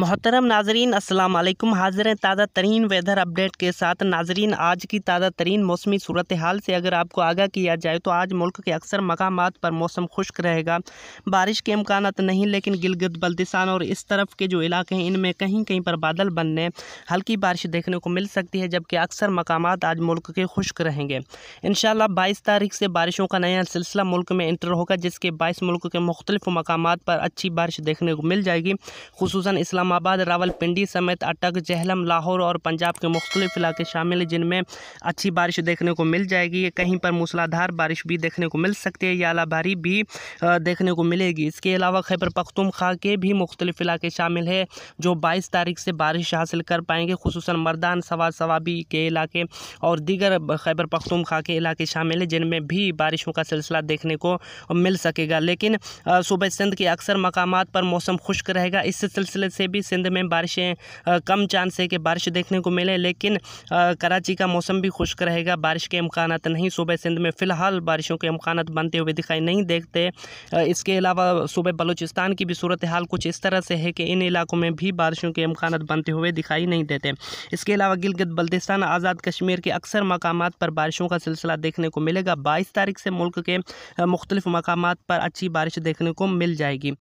मोहतरम नाजरीन अस्सलाम वालेकुम हाजिर हैं ताज़ा तरीन वेदर अपडेट के साथ नाजरीन आज की ताज़ा तरीन मौसमी सूरत हाल से अगर आपको आगाह किया जाए तो आज मुल्क के अक्सर मकाम पर मौसम खुश्क रहेगा बारिश के इम्कान नहीं लेकिन गिलगित बल्दिस्तान और इस तरफ के जो इलाके हैं इनमें कहीं कहीं पर बादल बनने हल्की बारिश देखने को मिल सकती है जबकि अक्सर मकाम आज मुल्क के खुश्क रहेंगे इन बाईस तारीख से बारिशों का नया सिलसिला मुल्क में इंटर होगा जिसके बाईस मुल्क के मुख्तलिफ मकाम पर अच्छी बारिश देखने को मिल जाएगी खसूस इस्लाम इस्लामाबाद रावलपिंडी समेत अटक जहलम लाहौर और पंजाब के मुख्तलिफ इलाके शामिल हैं जिनमें अच्छी बारिश देखने को मिल जाएगी कहीं पर मूसलाधार बारिश भी देखने को मिल सकती है याला भारी भी देखने को मिलेगी इसके अलावा खैबर पख्तूनख्वा के भी मुख्तलिफ इलाके शामिल है जो बाईस तारीख से बारिश हासिल कर पाएंगे खसूस मरदान सवा सवाबी के इलाके और दीगर खैबर पख्तूनख्वा के इलाके शामिल हैं जिनमें भी बारिशों का सिलसिला देखने को मिल सकेगा लेकिन सूबे सिंध के अक्सर मकाम पर मौसम खुश्क रहेगा इस सिलसिले से भी भी सिंध में बारिशें कम चांस है कि बारिश देखने को मिले लेकिन कराची का मौसम भी खुश्क रहेगा बारिश के इम्कान नहीं सुबह सिंध में फ़िलहाल बारिशों के इम्कान बनते हुए दिखाई नहीं देखते इसके अलावा सूबह बलूचिस्तान की भी सूरत हाल कुछ इस तरह से है कि इन इलाकों में भी बारिशों के इम्कान बनते हुए दिखाई नहीं देते इसके अलावा गिलगित बल्तिस्तान आज़ाद कश्मीर के अक्सर मकाम पर बारिशों का सिलसिला देखने को मिलेगा बाईस तारीख से मुल्क के मुख्तलिफ मकाम पर अच्छी बारिश देखने को मिल जाएगी